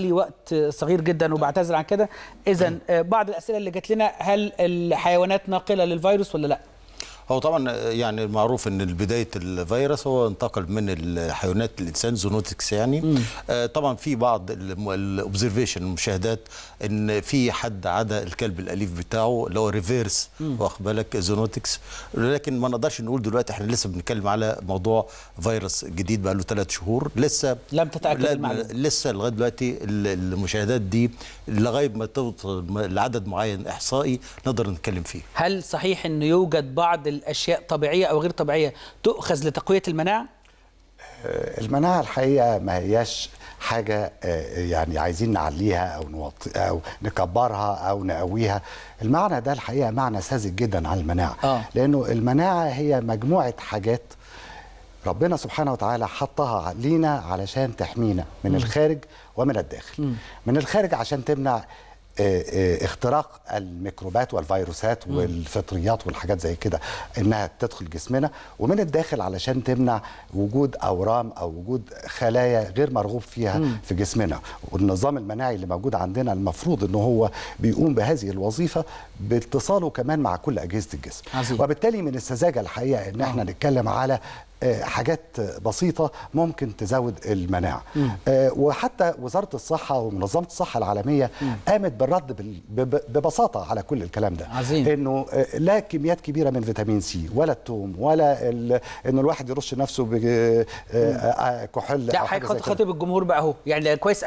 لي وقت صغير جدا طيب. وبعتذر عن كده اذا طيب. آه، بعض الاسئله اللي جات لنا هل الحيوانات ناقله للفيروس ولا لا هو طبعا يعني معروف ان بدايه الفيروس هو انتقل من الحيوانات للانسان زونوتكس يعني مم. آه طبعا في بعض الاوبزرفيشن المشاهدات ان في حد عدا الكلب الاليف بتاعه اللي هو ريفيرس واخد بالك زونوتكس لكن ما نقدرش نقول دلوقتي احنا لسه بنتكلم على موضوع فيروس جديد بقى له ثلاث شهور لسه لم تتاكد المعلومه لسه لغايه دلوقتي المشاهدات دي لغايه ما توصل لعدد معين احصائي نقدر نتكلم فيه هل صحيح انه يوجد بعض الأشياء طبيعية أو غير طبيعية تؤخذ لتقوية المناعة؟ آه، المناعة الحقيقة ما هياش حاجة آه، يعني عايزين نعليها أو نوطي أو نكبرها أو نقويها المعنى ده الحقيقة معنى ساذج جدا عن المناعة آه. لأنه المناعة هي مجموعة حاجات ربنا سبحانه وتعالى حطها لينا علشان تحمينا من م. الخارج ومن الداخل م. من الخارج عشان تمنع آه، آه، اختراق الميكروبات والفيروسات والفطريات والحاجات زي كده انها تدخل جسمنا ومن الداخل علشان تمنع وجود اورام او وجود خلايا غير مرغوب فيها م. في جسمنا والنظام المناعي اللي موجود عندنا المفروض ان هو بيقوم بهذه الوظيفه باتصاله كمان مع كل اجهزه الجسم عزيز. وبالتالي من السذاجه الحقيقه ان احنا آه. نتكلم على آه، حاجات بسيطة ممكن تزود المناعة م. آه، وحتى وزارة الصحة ومنظمة الصحة العالمية قامت بالرد ببساطة على كل الكلام ده عظيم. انه آه، لا كميات كبيرة من فيتامين سي ولا التوم ولا ال... انه الواحد يرش نفسه بكحول لا حاجة خاطب الجمهور بقى اهو يعني كويس